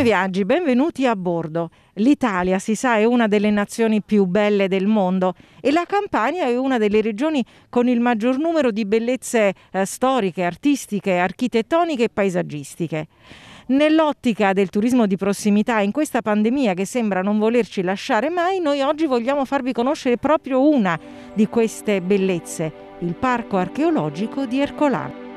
Buone viaggi, benvenuti a bordo. L'Italia, si sa, è una delle nazioni più belle del mondo e la Campania è una delle regioni con il maggior numero di bellezze eh, storiche, artistiche, architettoniche e paesaggistiche. Nell'ottica del turismo di prossimità, in questa pandemia che sembra non volerci lasciare mai, noi oggi vogliamo farvi conoscere proprio una di queste bellezze, il Parco archeologico di Ercolano.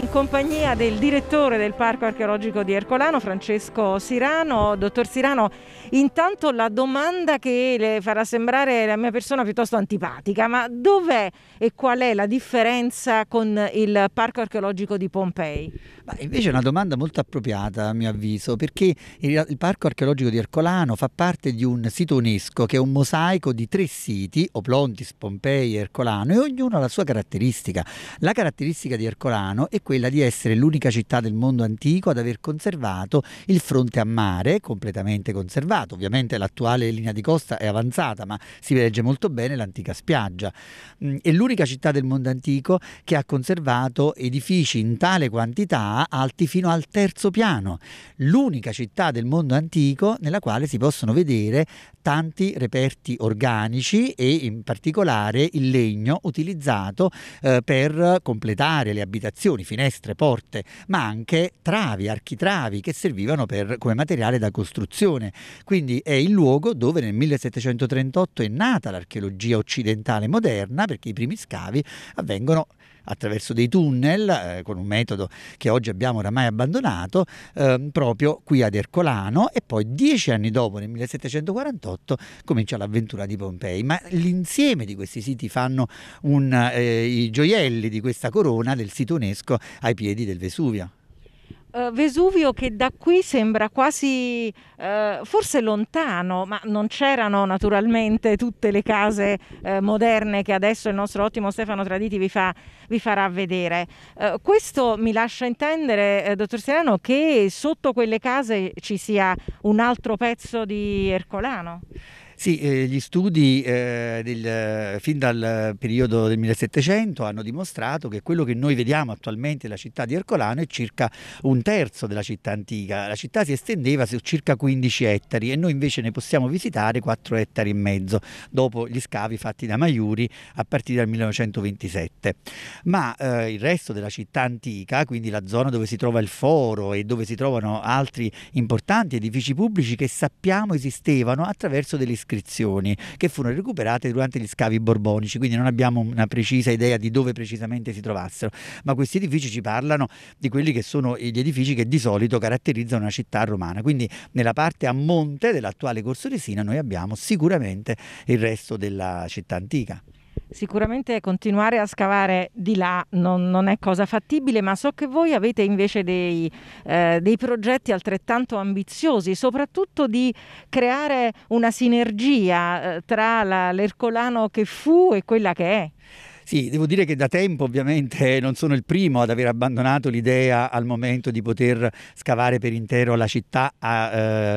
in compagnia del direttore del Parco Archeologico di Ercolano, Francesco Sirano. Dottor Sirano, intanto la domanda che le farà sembrare la mia persona piuttosto antipatica, ma dov'è e qual è la differenza con il Parco Archeologico di Pompei? Ma invece è una domanda molto appropriata a mio avviso, perché il Parco Archeologico di Ercolano fa parte di un sito UNESCO che è un mosaico di tre siti, Oplontis, Pompei e Ercolano, e ognuno ha la sua caratteristica. La caratteristica di Ercolano è quella quella di essere l'unica città del mondo antico ad aver conservato il fronte a mare, completamente conservato. Ovviamente l'attuale linea di costa è avanzata, ma si legge molto bene l'antica spiaggia. Mm, è l'unica città del mondo antico che ha conservato edifici in tale quantità alti fino al terzo piano. L'unica città del mondo antico nella quale si possono vedere tanti reperti organici e in particolare il legno utilizzato eh, per completare le abitazioni. Fino finestre, porte, ma anche travi, architravi che servivano per, come materiale da costruzione. Quindi è il luogo dove nel 1738 è nata l'archeologia occidentale moderna perché i primi scavi avvengono attraverso dei tunnel, eh, con un metodo che oggi abbiamo oramai abbandonato, eh, proprio qui ad Ercolano e poi dieci anni dopo, nel 1748, comincia l'avventura di Pompei. Ma l'insieme di questi siti fanno un, eh, i gioielli di questa corona del sito UNESCO ai piedi del Vesuvio. Uh, Vesuvio che da qui sembra quasi uh, forse lontano, ma non c'erano naturalmente tutte le case uh, moderne che adesso il nostro ottimo Stefano Traditi vi, fa, vi farà vedere. questo mi lascia intendere, dottor Sereno, che sotto quelle case ci sia un altro pezzo di Ercolano. Sì, eh, gli studi eh, del, fin dal periodo del 1700 hanno dimostrato che quello che noi vediamo attualmente la città di Ercolano è circa un terzo della città antica. La città si estendeva su circa 15 ettari e noi invece ne possiamo visitare 4 ettari e mezzo dopo gli scavi fatti da Maiuri a partire dal 1927. Ma eh, il resto della città antica, quindi la zona dove si trova il foro e dove si trovano altri importanti edifici pubblici che sappiamo esistevano attraverso degli scavi iscrizioni che furono recuperate durante gli scavi borbonici, quindi non abbiamo una precisa idea di dove precisamente si trovassero, ma questi edifici ci parlano di quelli che sono gli edifici che di solito caratterizzano una città romana, quindi nella parte a monte dell'attuale Corso Resina noi abbiamo sicuramente il resto della città antica. Sicuramente continuare a scavare di là non, non, è cosa fattibile, ma so che voi avete invece dei, eh, dei, progetti altrettanto ambiziosi, soprattutto di creare una sinergia eh, tra la, l'Ercolano che fu e quella che è. Sì, devo dire che da tempo ovviamente non sono il primo ad aver abbandonato l'idea al momento di poter scavare per intero la città a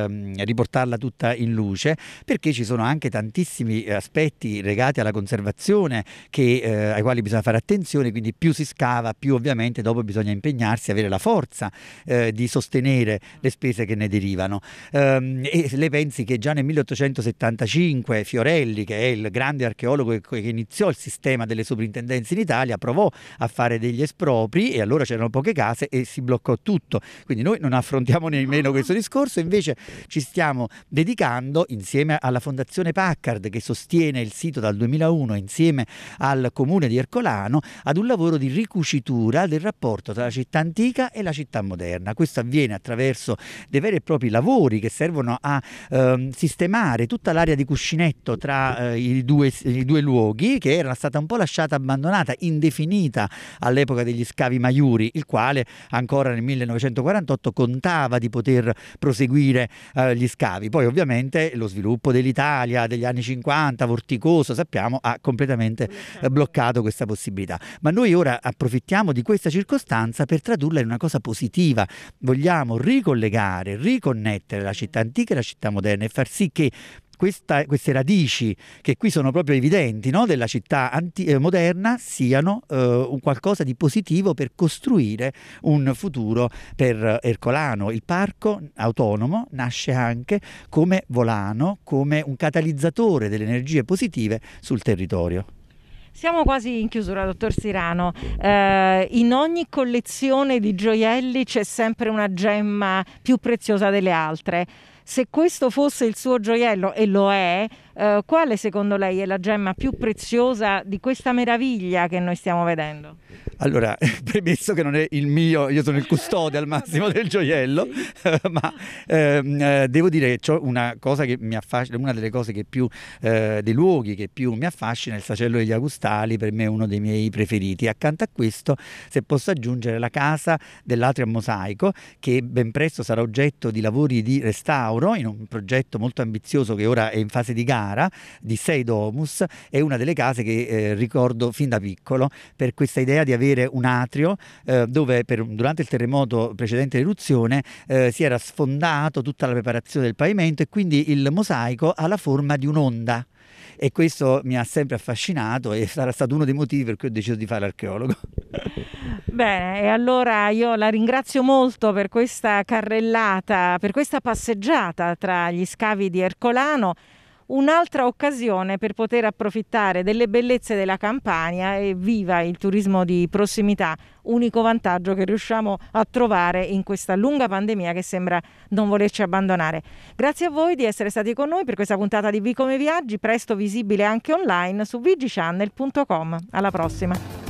eh, riportarla tutta in luce, perché ci sono anche tantissimi aspetti legati alla conservazione che, eh, ai quali bisogna fare attenzione, quindi più si scava, più ovviamente dopo bisogna impegnarsi, avere la forza eh, di sostenere le spese che ne derivano. Ehm, e se lei pensi che già nel 1875 Fiorelli, che è il grande archeologo che iniziò il sistema delle sopravvivenze, sovrintendenza in Italia provò a fare degli espropri e allora c'erano poche case e si bloccò tutto. Quindi noi non affrontiamo nemmeno questo discorso, invece ci stiamo dedicando insieme alla Fondazione Packard che sostiene il sito dal 2001 insieme al comune di Ercolano ad un lavoro di ricucitura del rapporto tra la città antica e la città moderna. Questo avviene attraverso dei veri e propri lavori che servono a eh, sistemare tutta l'area di cuscinetto tra eh, i, due, i due luoghi che era stata un po' lasciata lasciata abbandonata, indefinita all'epoca degli scavi maiuri, il quale ancora nel 1948 contava di poter proseguire eh, gli scavi. Poi ovviamente lo sviluppo dell'Italia degli anni 50, vorticoso, sappiamo, ha completamente eh, bloccato questa possibilità. Ma noi ora approfittiamo di questa circostanza per tradurla in una cosa positiva. Vogliamo ricollegare, riconnettere la città antica e la città moderna e far sì che questa, queste radici che qui sono proprio evidenti no? della città anti- eh, moderna siano eh, un qualcosa di positivo per costruire un futuro per Ercolano. Il parco autonomo nasce anche come volano, come un catalizzatore delle energie positive sul territorio. Siamo quasi in chiusura, dottor Sirano. Eh, in ogni collezione di gioielli c'è sempre una gemma più preziosa delle altre se questo fosse il suo gioiello, e lo è, eh, quale secondo lei è la gemma più preziosa di questa meraviglia che noi stiamo vedendo? Allora, premesso che non è il mio, io sono il custode al massimo del gioiello, ma ehm, eh, devo dire che una cosa che mi affascina, una delle cose che più, eh, dei luoghi che più mi affascina è il Sacello degli Agustali, per me è uno dei miei preferiti. Accanto a questo, se posso aggiungere la casa dell'Atrio a Mosaico, che ben presto sarà oggetto di lavori di restauro in un progetto molto ambizioso che ora è in fase di gara Nara di sei domus è una delle case che eh, ricordo fin da piccolo per questa idea di avere un atrio eh, dove per, durante il terremoto precedente l'eruzione eh, si era sfondato tutta la preparazione del pavimento e quindi il mosaico ha la forma di un'onda e questo mi ha sempre affascinato e sarà stato uno dei motivi per cui ho deciso di fare archeologo. Bene, e allora io la ringrazio molto per questa carrellata, per questa passeggiata tra gli scavi di Ercolano un'altra occasione per poter approfittare delle bellezze della campagna e viva il turismo di prossimità, unico vantaggio che riusciamo a trovare in questa lunga pandemia che sembra non volerci abbandonare. Grazie a voi di essere stati con noi per questa puntata di Vi come Viaggi, presto visibile anche online su vgchannel.com. Alla prossima!